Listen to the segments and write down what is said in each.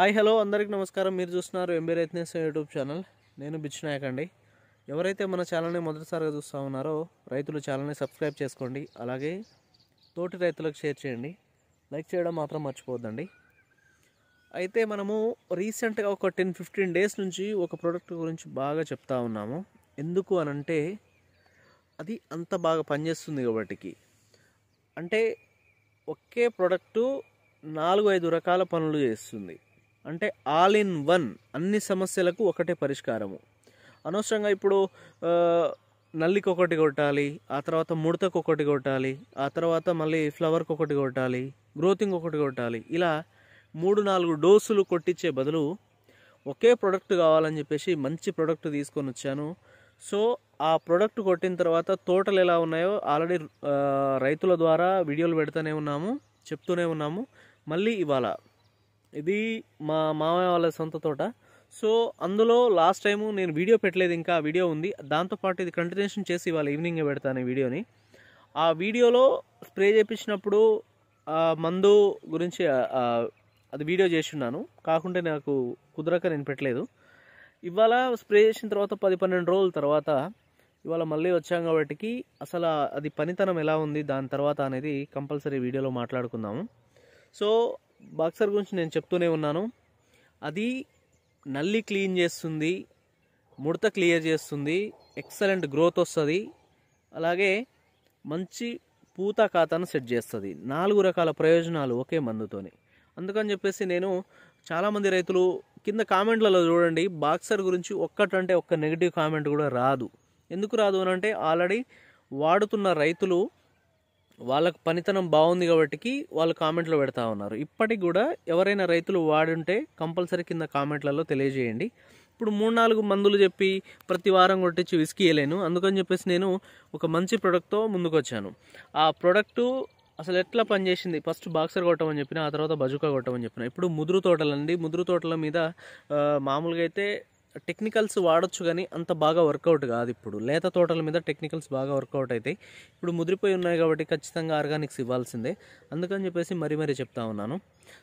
hi hello అందరికీ నమస్కారం మీరు చూస్తున్నారు ఎంబీ రైత్నేస్ యూట్యూబ్ ఛానల్ నేను బిచ్చునాయక్ అండి ఎవరైతే మన ఛానల్ని మొదటిసారిగా చూస్తూ ఉన్నారో రైతులు ఛానల్ని సబ్స్క్రైబ్ చేసుకోండి అలాగే తోటి రైతులకు షేర్ చేయండి లైక్ చేయడం మాత్రం మర్చిపోద్దండి అయితే మనము రీసెంట్గా ఒక టెన్ ఫిఫ్టీన్ డేస్ నుంచి ఒక ప్రోడక్ట్ గురించి బాగా చెప్తా ఉన్నాము ఎందుకు అనంటే అది అంత బాగా పనిచేస్తుంది కాబట్టికి అంటే ఒకే ప్రోడక్టు నాలుగు ఐదు రకాల పనులు చేస్తుంది అంటే ఆల్ ఇన్ వన్ అన్ని సమస్యలకు ఒకటే పరిష్కారము అనవసరంగా ఇప్పుడు నల్లికి ఒకటి కొట్టాలి ఆ తర్వాత ముడతకు ఒకటి కొట్టాలి ఆ తర్వాత మళ్ళీ ఫ్లవర్కి ఒకటి కొట్టాలి గ్రోతింగ్ ఒకటి కొట్టాలి ఇలా మూడు నాలుగు డోసులు కొట్టించే బదులు ఒకే ప్రోడక్ట్ కావాలని చెప్పేసి మంచి ప్రోడక్ట్ తీసుకొని వచ్చాను సో ఆ ప్రోడక్ట్ కొట్టిన తర్వాత తోటలు ఎలా ఉన్నాయో ఆల్రెడీ రైతుల ద్వారా వీడియోలు పెడుతూనే ఉన్నాము చెప్తూనే ఉన్నాము మళ్ళీ ఇవాళ ఇది మా మామయ్య వాళ్ళ సొంత తోట సో అందులో లాస్ట్ టైము నేను వీడియో పెట్టలేదు ఇంకా వీడియో ఉంది దాంతోపాటు ఇది కంటిన్యూషన్ చేసి ఇవాళ ఈవినింగ్ పెడతాను ఈ వీడియోని ఆ వీడియోలో స్ప్రే చేయించినప్పుడు మందు గురించి అది వీడియో ఉన్నాను కాకుంటే నాకు కుదరక నేను పెట్టలేదు ఇవాళ స్ప్రే చేసిన తర్వాత పది పన్నెండు రోజుల తర్వాత ఇవాళ మళ్ళీ వచ్చాం కాబట్టి అసలు అది పనితనం ఎలా ఉంది దాని తర్వాత అనేది కంపల్సరీ వీడియోలో మాట్లాడుకుందాము సో బాక్సర్ గురించి నేను చెప్తూనే ఉన్నాను అది నల్లి క్లీన్ చేస్తుంది ముడత క్లియర్ చేస్తుంది ఎక్సలెంట్ గ్రోత్ వస్తుంది అలాగే మంచి పూత ఖాతాను సెట్ చేస్తుంది నాలుగు రకాల ప్రయోజనాలు ఒకే మందుతోని అందుకని చెప్పేసి నేను చాలామంది రైతులు కింద కామెంట్లలో చూడండి బాక్సర్ గురించి ఒక్కటంటే ఒక్క నెగిటివ్ కామెంట్ కూడా రాదు ఎందుకు రాదు అని అంటే ఆల్రెడీ వాడుతున్న రైతులు వాళ్ళకి పనితనం బాగుంది కాబట్టి వాళ్ళు కామెంట్లో పెడతా ఉన్నారు ఇప్పటికి కూడా ఎవరైనా రైతులు వాడుంటే కంపల్సరీ కింద కామెంట్లలో తెలియజేయండి ఇప్పుడు మూడు నాలుగు మందులు చెప్పి ప్రతి వారం కొట్టించి వేయలేను అందుకని చెప్పేసి నేను ఒక మంచి ప్రోడక్ట్తో ముందుకొచ్చాను ఆ ప్రోడక్టు అసలు ఎట్లా పనిచేసింది ఫస్ట్ బాక్సర్ కొట్టమని చెప్పిన ఆ తర్వాత బజుకా కొట్టమని చెప్పిన ఇప్పుడు ముదురు తోటలండి ముదురు తోటల మీద మామూలుగా అయితే టెక్నికల్స్ వాడచ్చు కానీ అంత బాగా వర్కౌట్ కాదు ఇప్పుడు లేత తోటల మీద టెక్నికల్స్ బాగా వర్కౌట్ అవుతాయి ఇప్పుడు ముదిరిపోయి ఉన్నాయి కాబట్టి ఖచ్చితంగా ఆర్గానిక్స్ ఇవ్వాల్సిందే అందుకని చెప్పేసి మరీ మరీ చెప్తా ఉన్నాను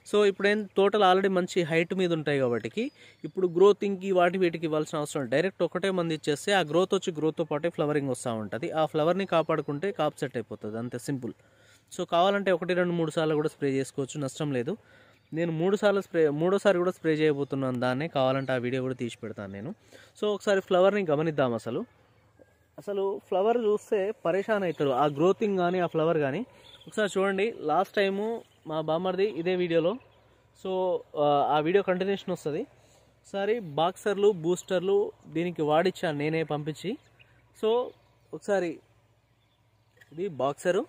సో ఇప్పుడేం తోటలు ఆల్రెడీ మంచి హైట్ మీద ఉంటాయి కాబట్టి ఇప్పుడు గ్రోతింగ్కి వాటి వీటికి ఇవ్వాల్సిన అవసరం డైరెక్ట్ ఒకటే మంది ఇచ్చేస్తే ఆ గ్రోత్ వచ్చి గ్రోత్తో పాటే ఫ్లవరింగ్ వస్తూ ఉంటుంది ఆ ఫ్లవర్ని కాపాడుకుంటే కాప్ సెట్ అయిపోతుంది అంతే సింపుల్ సో కావాలంటే ఒకటి రెండు మూడు సార్లు కూడా స్ప్రే చేసుకోవచ్చు నష్టం లేదు నేను మూడు సార్లు స్ప్రే మూడోసారి కూడా స్ప్రే చేయబోతున్నాను దాన్ని కావాలంటే ఆ వీడియో కూడా తీసి పెడతాను నేను సో ఒకసారి ఫ్లవర్ని గమనిద్దాం అసలు అసలు ఫ్లవర్ చూస్తే పరేషాన్ అవుతారు ఆ గ్రోతింగ్ కానీ ఆ ఫ్లవర్ కానీ ఒకసారి చూడండి లాస్ట్ టైము మా బామ్మర్ది ఇదే వీడియోలో సో ఆ వీడియో కంటిన్యూషన్ వస్తుంది ఒకసారి బాక్సర్లు బూస్టర్లు దీనికి వాడిచ్చాను నేనే పంపించి సో ఒకసారి ఇది బాక్సరు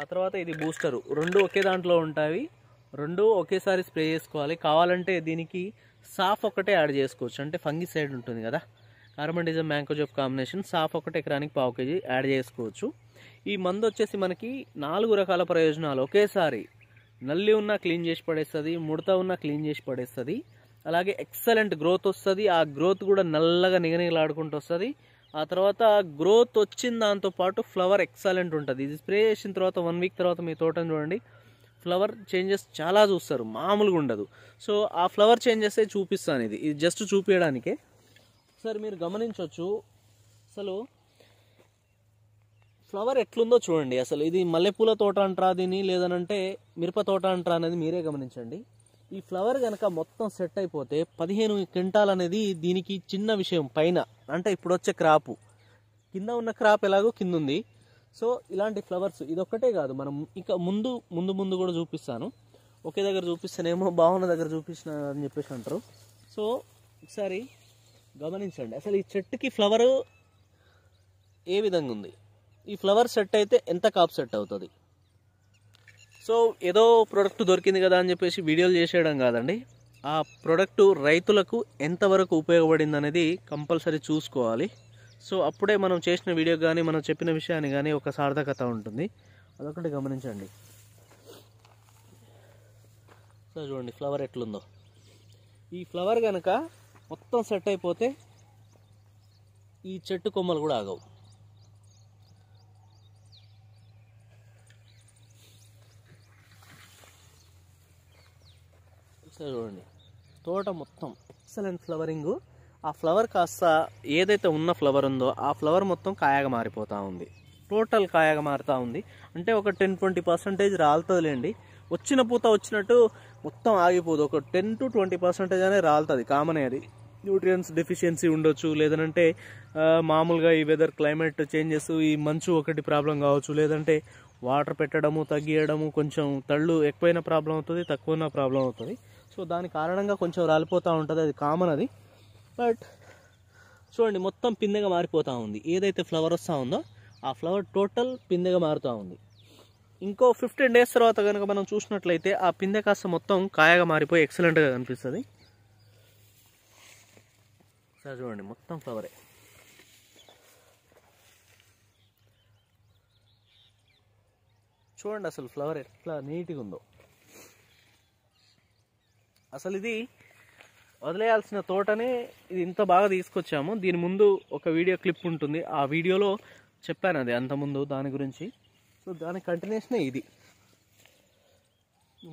ఆ తర్వాత ఇది బూస్టరు రెండు ఒకే దాంట్లో ఉంటాయి రెండు ఒకేసారి స్ప్రే చేసుకోవాలి కావాలంటే దీనికి సాఫ్ ఒకటే యాడ్ చేసుకోవచ్చు అంటే ఫంగి సైడ్ ఉంటుంది కదా కార్బన్డిజం మ్యాంకోజోబ్ కాంబినేషన్ సాఫ్ ఒకటే ఎకరానికి పావు కేజీ యాడ్ చేసుకోవచ్చు ఈ మందు వచ్చేసి మనకి నాలుగు రకాల ప్రయోజనాలు ఒకేసారి నల్లి ఉన్న క్లీన్ చేసి పడేస్తుంది ముడత ఉన్న క్లీన్ చేసి పడేస్తుంది అలాగే ఎక్సలెంట్ గ్రోత్ వస్తుంది ఆ గ్రోత్ కూడా నల్లగా నిగనిగలాడుకుంటూ వస్తుంది ఆ తర్వాత గ్రోత్ వచ్చిన దాంతోపాటు ఫ్లవర్ ఎక్సలెంట్ ఉంటుంది ఇది స్ప్రే చేసిన తర్వాత వన్ వీక్ తర్వాత మీ తోటను చూడండి ఫ్లవర్ చేంజెస్ చాలా చూస్తారు మామూలుగా ఉండదు సో ఆ ఫ్లవర్ చేంజెస్ చూపిస్తాను ఇది ఇది జస్ట్ చూపించడానికే సార్ మీరు గమనించవచ్చు అసలు ఫ్లవర్ ఎట్లుందో చూడండి అసలు ఇది మల్లెపూల తోట అంటారా దీని లేదనంటే మిరప తోట అంటారా అనేది మీరే గమనించండి ఈ ఫ్లవర్ కనుక మొత్తం సెట్ అయిపోతే పదిహేను క్వింటాల్ అనేది దీనికి చిన్న విషయం పైన అంటే ఇప్పుడు వచ్చే క్రాపు కింద ఉన్న క్రాప్ ఎలాగో కింద ఉంది సో ఇలాంటి ఫ్లవర్స్ ఇదొక్కటే కాదు మనం ఇంకా ముందు ముందు ముందు కూడా చూపిస్తాను ఒకే దగ్గర చూపిస్తేనేమో భావన దగ్గర చూపించిన అని చెప్పేసి అంటారు సో ఒకసారి గమనించండి అసలు ఈ చెట్టుకి ఫ్లవర్ ఏ విధంగా ఉంది ఈ ఫ్లవర్ సెట్ అయితే ఎంత కాప్ సెట్ అవుతుంది సో ఏదో ప్రొడక్ట్ దొరికింది కదా అని చెప్పేసి వీడియోలు చేసేయడం కాదండి ఆ ప్రొడక్టు రైతులకు ఎంతవరకు ఉపయోగపడింది అనేది కంపల్సరీ చూసుకోవాలి సో అప్పుడే మనం చేసిన వీడియో కానీ మనం చెప్పిన విషయాన్ని కానీ ఒక సార్థకత ఉంటుంది అదొకటి గమనించండి సో చూడండి ఫ్లవర్ ఎట్లుందో ఈ ఫ్లవర్ కనుక మొత్తం సెట్ అయిపోతే ఈ చెట్టు కొమ్మలు కూడా ఆగవు చూడండి తోట మొత్తం ఎక్సలెంట్ ఫ్లవరింగు ఆ ఫ్లవర్ కాస్త ఏదైతే ఉన్న ఫ్లవర్ ఉందో ఆ ఫ్లవర్ మొత్తం కాయగా మారిపోతూ ఉంది టోటల్ కాయగా మారుతూ ఉంది అంటే ఒక టెన్ ట్వంటీ పర్సెంటేజ్ రాలుతుందిలేండి వచ్చిన పూత వచ్చినట్టు మొత్తం ఆగిపోదు ఒక టెన్ టు ట్వంటీ పర్సెంటేజ్ అనేది రాలుతుంది కామనే అది న్యూట్రియన్స్ డెఫిషియన్సీ ఉండొచ్చు లేదంటే మామూలుగా ఈ వెదర్ క్లైమేట్ చేంజెస్ ఈ మంచు ఒకటి ప్రాబ్లం కావచ్చు లేదంటే వాటర్ పెట్టడము తగ్గియడము కొంచెం తళ్ళు ఎక్కువైన ప్రాబ్లం అవుతుంది తక్కువైన ప్రాబ్లం అవుతుంది సో దాని కారణంగా కొంచెం రాలిపోతూ ఉంటుంది అది కామన్ అది బట్ చూడండి మొత్తం పిందెగా మారిపోతూ ఉంది ఏదైతే ఫ్లవర్ వస్తూ ఉందో ఆ ఫ్లవర్ టోటల్ పిందెగా మారుతూ ఉంది ఇంకో ఫిఫ్టీన్ డేస్ తర్వాత కనుక మనం చూసినట్లయితే ఆ పిందె కాస్త మొత్తం కాయగా మారిపోయి ఎక్సలెంట్గా కనిపిస్తుంది సరే చూడండి మొత్తం ఫ్లవరే చూడండి అసలు ఫ్లవర్ ఎట్లా నీట్గా ఉందో అసలు ఇది వదిలేయాల్సిన తోటనే ఇది ఇంత బాగా తీసుకొచ్చాము దీని ముందు ఒక వీడియో క్లిప్ ఉంటుంది ఆ వీడియోలో చెప్పాను అది ముందు దాని గురించి సో దాని కంటిన్యూషనే ఇది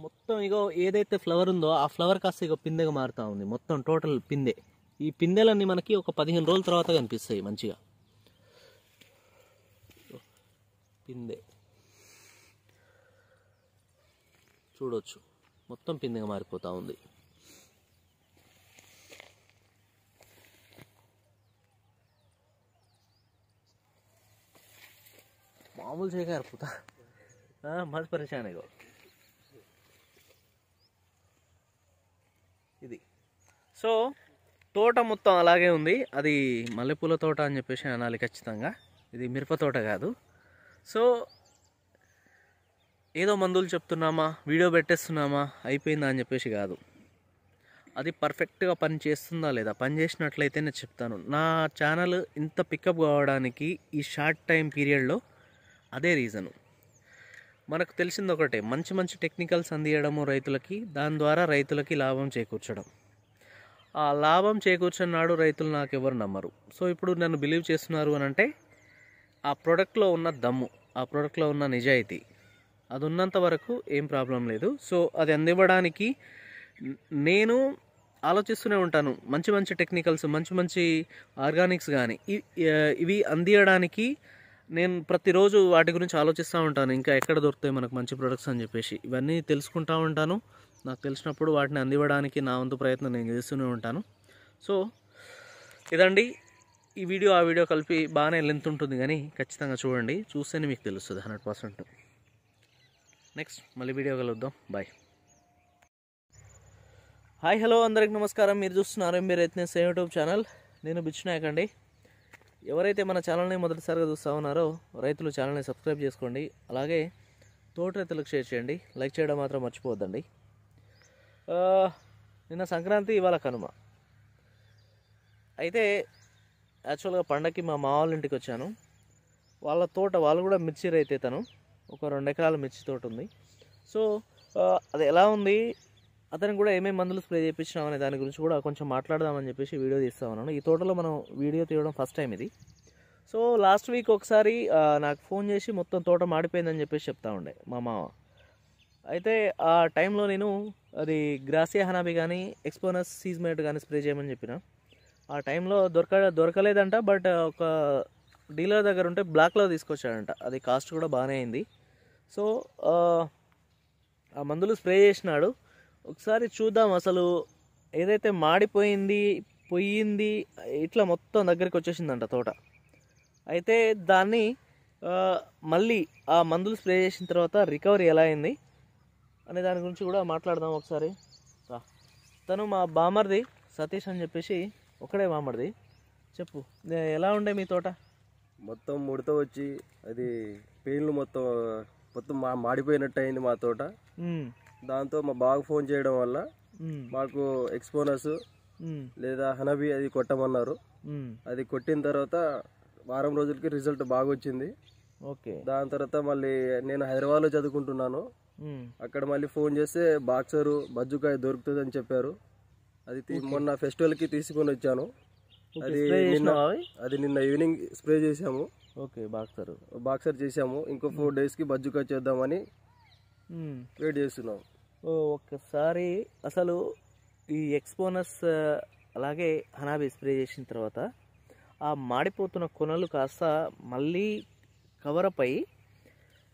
మొత్తం ఇగో ఏదైతే ఫ్లవర్ ఉందో ఆ ఫ్లవర్ కాస్త ఇగో పిందెగా మారుతూ ఉంది మొత్తం టోటల్ పిందె ఈ పిందెలన్నీ మనకి ఒక పదిహేను రోజుల తర్వాత కనిపిస్తాయి మంచిగా పిందె చూడొచ్చు మొత్తం పిందెగా మారిపోతూ ఉంది मामूल से यार पुता हाँ ఇది సో తోట మొత్తం అలాగే ఉంది అది మల్లెపూల తోట అని చెప్పేసి అనాలి ఖచ్చితంగా ఇది మిరప తోట కాదు సో ఏదో మందులు చెప్తున్నామా వీడియో పెట్టేస్తున్నామా అయిపోయిందా అని చెప్పేసి కాదు అది పర్ఫెక్ట్గా పని చేస్తుందా లేదా పని చేసినట్లయితే నేను చెప్తాను నా ఛానల్ ఇంత పికప్ కావడానికి ఈ షార్ట్ టైం పీరియడ్లో అదే రీజను మనకు తెలిసింది ఒకటే మంచి మంచి టెక్నికల్స్ అందియడము రైతులకి దాని ద్వారా రైతులకి లాభం చేకూర్చడం ఆ లాభం చేకూర్చిన నాడు రైతులు నాకు ఎవరు నమ్మరు సో ఇప్పుడు నన్ను బిలీవ్ చేస్తున్నారు అని అంటే ఆ ప్రోడక్ట్లో ఉన్న దమ్ము ఆ ప్రోడక్ట్లో ఉన్న నిజాయితీ అది ఉన్నంత వరకు ఏం ప్రాబ్లం లేదు సో అది అందివ్వడానికి నేను ఆలోచిస్తూనే ఉంటాను మంచి మంచి టెక్నికల్స్ మంచి మంచి ఆర్గానిక్స్ కానీ ఇవి అందియడానికి నేను ప్రతిరోజు వాటి గురించి ఆలోచిస్తూ ఉంటాను ఇంకా ఎక్కడ దొరుకుతాయి మనకు మంచి ప్రొడక్ట్స్ అని చెప్పేసి ఇవన్నీ తెలుసుకుంటూ ఉంటాను నాకు తెలిసినప్పుడు వాటిని అందివ్వడానికి నా వంతు ప్రయత్నం నేను చేస్తూనే ఉంటాను సో ఇదండి ఈ వీడియో ఆ వీడియో కలిపి బాగానే లెంత్ ఉంటుంది కానీ ఖచ్చితంగా చూడండి చూస్తేనే మీకు తెలుస్తుంది హండ్రెడ్ పర్సెంట్ నెక్స్ట్ మళ్ళీ వీడియో కలుద్దాం బాయ్ హాయ్ హలో అందరికి నమస్కారం మీరు చూస్తున్నారు మీరు సేమ్ యూట్యూబ్ ఛానల్ నేను బిచ్నాయక్ అండి ఎవరైతే మన ఛానల్ని మొదటిసారిగా చూస్తూ ఉన్నారో రైతులు ఛానల్ని సబ్స్క్రైబ్ చేసుకోండి అలాగే తోట రైతులకు షేర్ చేయండి లైక్ చేయడం మాత్రం మర్చిపోవద్దండి నిన్న సంక్రాంతి ఇవాళ కనుమ అయితే యాక్చువల్గా పండగకి మా మావాళ్ళ ఇంటికి వచ్చాను వాళ్ళ తోట వాళ్ళు కూడా మిర్చి రైతే తను ఒక రెండు ఎకరాల మిర్చి తోట ఉంది సో అది ఎలా ఉంది అతనికి కూడా ఏమేమి మందులు స్ప్రే చేయించినాం అనే దాని గురించి కూడా కొంచెం మాట్లాడదామని చెప్పేసి వీడియో ఉన్నాను ఈ తోటలో మనం వీడియో తీయడం ఫస్ట్ టైం ఇది సో లాస్ట్ వీక్ ఒకసారి నాకు ఫోన్ చేసి మొత్తం తోట మాడిపోయిందని చెప్పేసి చెప్తా ఉండే మా మామ అయితే ఆ టైంలో నేను అది గ్రాసియా హనాబి కానీ ఎక్స్పోనస్ సీజ్మేట్ కానీ స్ప్రే చేయమని చెప్పిన ఆ టైంలో దొరక దొరకలేదంట బట్ ఒక డీలర్ దగ్గర ఉంటే బ్లాక్లో తీసుకొచ్చాడంట అది కాస్ట్ కూడా బాగానే అయింది సో ఆ మందులు స్ప్రే చేసినాడు ఒకసారి చూద్దాం అసలు ఏదైతే మాడిపోయింది పొయ్యింది ఇట్లా మొత్తం దగ్గరికి వచ్చేసిందంట తోట అయితే దాన్ని మళ్ళీ ఆ మందులు స్ప్రే చేసిన తర్వాత రికవరీ ఎలా అయింది అనే దాని గురించి కూడా మాట్లాడదాం ఒకసారి తను మా బామర్ది సతీష్ అని చెప్పేసి ఒకడే బామర్ది చెప్పు ఎలా ఉండే మీ తోట మొత్తం ముడత వచ్చి అది పెయిన్లు మొత్తం మొత్తం మా మాడిపోయినట్టు అయింది మా తోట దాంతో మా బాగు ఫోన్ చేయడం వల్ల మాకు ఎక్స్పోనస్ లేదా హనబీ అది కొట్టమన్నారు అది కొట్టిన తర్వాత వారం రోజులకి రిజల్ట్ బాగా వచ్చింది ఓకే దాని తర్వాత మళ్ళీ నేను హైదరాబాద్లో చదువుకుంటున్నాను అక్కడ మళ్ళీ ఫోన్ చేస్తే బాక్సరు బజ్జుకాయ దొరుకుతుంది అని చెప్పారు అది మొన్న ఫెస్టివల్కి తీసుకొని వచ్చాను అది నిన్న అది నిన్న ఈవినింగ్ స్ప్రే చేసాము ఓకే బాక్సర్ బాక్సర్ చేసాము ఇంకో ఫోర్ డేస్కి బజ్జుకాయ చేద్దామని వెయిట్ చేస్తున్నాం ఒక్కసారి అసలు ఈ ఎక్స్పోనర్స్ అలాగే హనాబీ స్ప్రే చేసిన తర్వాత ఆ మాడిపోతున్న కొనలు కాస్త మళ్ళీ కవర్ అప్ అయ్యి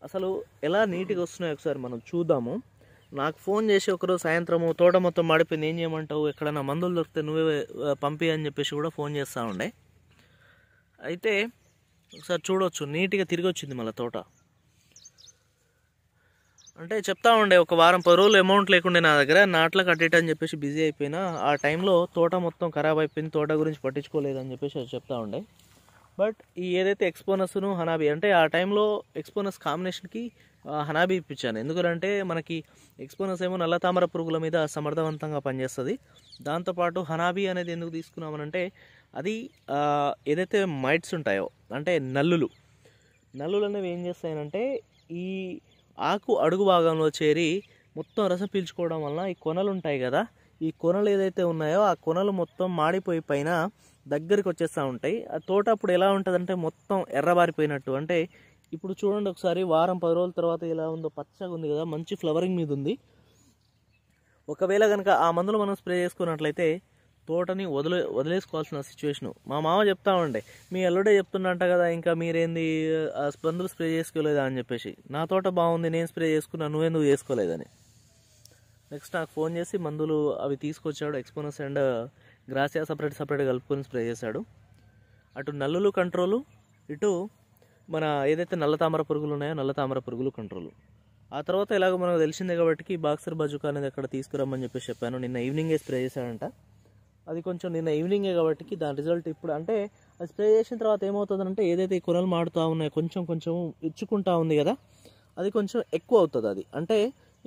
అసలు ఎలా నీట్గా వస్తున్నాయో ఒకసారి మనం చూద్దాము నాకు ఫోన్ చేసి ఒకరోజు సాయంత్రము తోట మొత్తం మాడిపోయింది ఏం చేయమంటావు ఎక్కడైనా మందులు దొరికితే నువ్వే పంపి అని చెప్పేసి కూడా ఫోన్ చేస్తూ ఉండే అయితే ఒకసారి చూడవచ్చు నీట్గా తిరిగి వచ్చింది మళ్ళీ తోట అంటే చెప్తా ఉండే ఒక వారం పది రోజులు అమౌంట్ లేకుండే నా దగ్గర నాట్లకు అడ్డేట్ అని చెప్పేసి బిజీ అయిపోయినా ఆ టైంలో తోట మొత్తం ఖరాబ్ అయిపోయింది తోట గురించి పట్టించుకోలేదని చెప్పేసి అది చెప్తా ఉండే బట్ ఈ ఏదైతే ఎక్స్పోనస్ను హనాబీ అంటే ఆ టైంలో ఎక్స్పోనస్ కాంబినేషన్కి హనాబీ ఇప్పించాను ఎందుకంటే మనకి ఎక్స్పోనస్ ఏమో నల్ల తామర పురుగుల మీద సమర్థవంతంగా పనిచేస్తుంది దాంతోపాటు హనాబీ అనేది ఎందుకు తీసుకున్నామనంటే అది ఏదైతే మైట్స్ ఉంటాయో అంటే నల్లులు నల్లులు అనేవి ఏం చేస్తాయనంటే ఈ ఆకు అడుగు భాగంలో చేరి మొత్తం రసం పీల్చుకోవడం వలన ఈ కొనలు ఉంటాయి కదా ఈ కొనలు ఏదైతే ఉన్నాయో ఆ కొనలు మొత్తం మాడిపోయి పైన దగ్గరికి వచ్చేస్తూ ఉంటాయి ఆ తోట అప్పుడు ఎలా ఉంటుందంటే మొత్తం ఎర్రబారిపోయినట్టు అంటే ఇప్పుడు చూడండి ఒకసారి వారం పది రోజుల తర్వాత ఎలా ఉందో పచ్చగా ఉంది కదా మంచి ఫ్లవరింగ్ మీద ఉంది ఒకవేళ కనుక ఆ మందులు మనం స్ప్రే చేసుకున్నట్లయితే తోటని వదిలే వదిలేసుకోవాల్సిన సిచ్యువేషను మా మామ చెప్తా ఉండే మీ అల్లుడే చెప్తున్నంట కదా ఇంకా మీరేంది స్పందులు స్ప్రే చేసుకోలేదా అని చెప్పేసి నా తోట బాగుంది నేను స్ప్రే చేసుకున్నా నువ్వెందుకు చేసుకోలేదని నెక్స్ట్ నాకు ఫోన్ చేసి మందులు అవి తీసుకొచ్చాడు Exponus and Gracia separate separate కలుపుకొని స్ప్రే చేశాడు అటు నల్లులు కంట్రోలు ఇటు మన ఏదైతే నల్ల తామర పురుగులు ఉన్నాయో నల్ల తామర పురుగులు కంట్రోలు ఆ తర్వాత ఇలాగ మనకు తెలిసిందే కాబట్టి బాక్సర్ బజుకా అనేది అక్కడ తీసుకురమ్మని చెప్పేసి చెప్పాను నిన్న ఈవినింగే స్ప్రే చేశాడంట అది కొంచెం నిన్న ఈవినింగే కాబట్టి దాని రిజల్ట్ ఇప్పుడు అంటే అది స్ప్రే చేసిన తర్వాత ఏమవుతుందంటే ఏదైతే కొనలు మాడుతూ ఉన్నాయో కొంచెం కొంచెం ఇచ్చుకుంటా ఉంది కదా అది కొంచెం ఎక్కువ అవుతుంది అది అంటే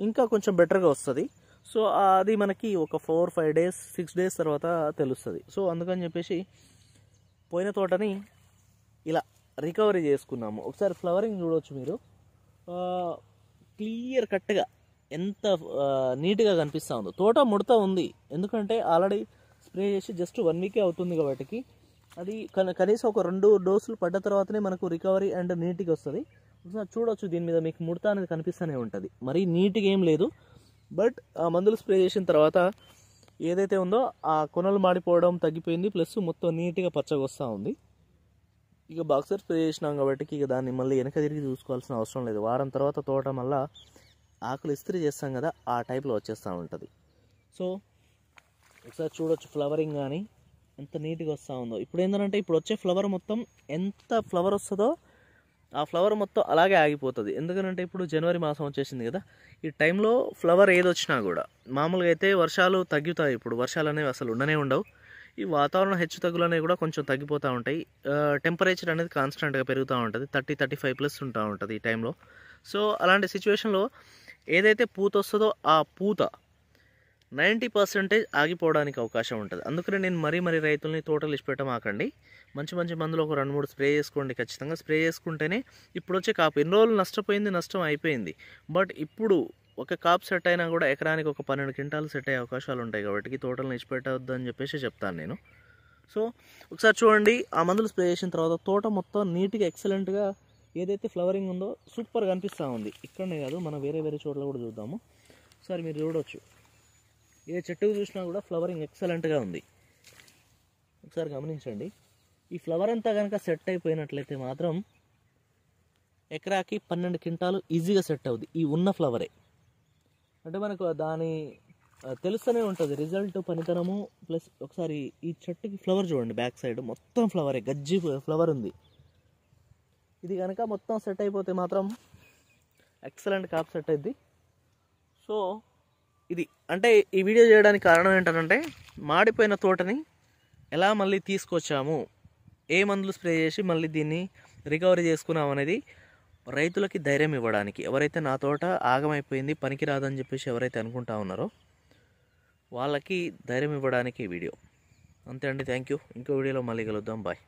ఇంకా కొంచెం బెటర్గా వస్తుంది సో అది మనకి ఒక four five days six days తర్వాత తెలుస్తుంది సో అందుకని చెప్పేసి పోయిన తోటని ఇలా రికవరీ చేసుకున్నాము ఒకసారి ఫ్లవరింగ్ చూడవచ్చు మీరు క్లియర్ కట్గా ఎంత నీట్గా కనిపిస్తూ ఉందో తోట ముడత ఉంది ఎందుకంటే ఆల్రెడీ స్ప్రే చేసి జస్ట్ వన్ వీకే అవుతుంది కాబట్టి అది కనీసం ఒక రెండు డోసులు పడ్డ తర్వాతనే మనకు రికవరీ అండ్ నీట్గా వస్తుంది చూడవచ్చు దీని మీద మీకు ముడత అనేది కనిపిస్తూనే ఉంటుంది మరీ నీట్గా ఏం లేదు బట్ ఆ మందులు స్ప్రే చేసిన తర్వాత ఏదైతే ఉందో ఆ కొనలు మాడిపోవడం తగ్గిపోయింది ప్లస్ మొత్తం నీట్గా పచ్చగా వస్తూ ఉంది ఇక బాక్సర్ స్ప్రే చేసినాం కాబట్టి ఇక దాన్ని మళ్ళీ వెనక తిరిగి చూసుకోవాల్సిన అవసరం లేదు వారం తర్వాత తోట మళ్ళీ ఆకులు ఇస్త్రీ చేస్తాం కదా ఆ టైప్లో వచ్చేస్తూ ఉంటుంది సో ఒకసారి చూడొచ్చు ఫ్లవరింగ్ కానీ ఎంత నీట్గా వస్తూ ఉందో ఇప్పుడు ఏంటంటే ఇప్పుడు వచ్చే ఫ్లవర్ మొత్తం ఎంత ఫ్లవర్ వస్తుందో ఆ ఫ్లవర్ మొత్తం అలాగే ఆగిపోతుంది ఎందుకనంటే ఇప్పుడు జనవరి మాసం వచ్చేసింది కదా ఈ టైంలో ఫ్లవర్ ఏది వచ్చినా కూడా మామూలుగా అయితే వర్షాలు తగ్గుతాయి ఇప్పుడు వర్షాలు అనేవి అసలు ఉండనే ఉండవు ఈ వాతావరణ హెచ్చు తగ్గులు కూడా కొంచెం తగ్గిపోతూ ఉంటాయి టెంపరేచర్ అనేది కాన్స్టెంట్గా పెరుగుతూ ఉంటుంది థర్టీ థర్టీ ఫైవ్ ప్లస్ ఉంటూ ఉంటుంది ఈ టైంలో సో అలాంటి సిచ్యువేషన్లో ఏదైతే పూత వస్తుందో ఆ పూత నైంటీ పర్సెంటేజ్ ఆగిపోవడానికి అవకాశం ఉంటుంది అందుకనే నేను మరీ మరీ రైతుల్ని తోటలు ఇచ్చిపెట్టం ఆకండి మంచి మంచి మందులు ఒక రెండు మూడు స్ప్రే చేసుకోండి ఖచ్చితంగా స్ప్రే చేసుకుంటేనే ఇప్పుడు వచ్చే కాపు ఎన్ని రోజులు నష్టపోయింది నష్టం అయిపోయింది బట్ ఇప్పుడు ఒక కాపు సెట్ అయినా కూడా ఎకరానికి ఒక పన్నెండు క్వింటాలు సెట్ అయ్యే అవకాశాలు ఉంటాయి కాబట్టి తోటలను ఇచ్చిపెట్టవద్దు అని చెప్పేసి చెప్తాను నేను సో ఒకసారి చూడండి ఆ మందులు స్ప్రే చేసిన తర్వాత తోట మొత్తం నీట్గా ఎక్సలెంట్గా ఏదైతే ఫ్లవరింగ్ ఉందో సూపర్గా అనిపిస్తూ ఉంది ఇక్కడనే కాదు మనం వేరే వేరే చోట్ల కూడా చూద్దాము సరే మీరు చూడవచ్చు ఏ చెట్టుకు చూసినా కూడా ఫ్లవరింగ్ ఎక్సలెంట్గా ఉంది ఒకసారి గమనించండి ఈ ఫ్లవర్ అంతా కనుక సెట్ అయిపోయినట్లయితే మాత్రం ఎకరాకి పన్నెండు క్వింటాలు ఈజీగా సెట్ అవుద్ది ఈ ఉన్న ఫ్లవరే అంటే మనకు దాని తెలుస్తూనే ఉంటుంది రిజల్ట్ పనితనము ప్లస్ ఒకసారి ఈ చెట్టుకి ఫ్లవర్ చూడండి బ్యాక్ సైడ్ మొత్తం ఫ్లవరే గజ్జి ఫ్లవర్ ఉంది ఇది కనుక మొత్తం సెట్ అయిపోతే మాత్రం ఎక్సలెంట్ కాప్ సెట్ అయింది సో ఇది అంటే ఈ వీడియో చేయడానికి కారణం ఏంటంటే మాడిపోయిన తోటని ఎలా మళ్ళీ తీసుకొచ్చాము ఏ మందులు స్ప్రే చేసి మళ్ళీ దీన్ని రికవరీ చేసుకున్నాం అనేది రైతులకి ధైర్యం ఇవ్వడానికి ఎవరైతే నా తోట ఆగమైపోయింది పనికిరాదని చెప్పేసి ఎవరైతే అనుకుంటా ఉన్నారో వాళ్ళకి ధైర్యం ఇవ్వడానికి ఈ వీడియో అంతే అండి థ్యాంక్ యూ ఇంకో వీడియోలో మళ్ళీ కలుద్దాం బాయ్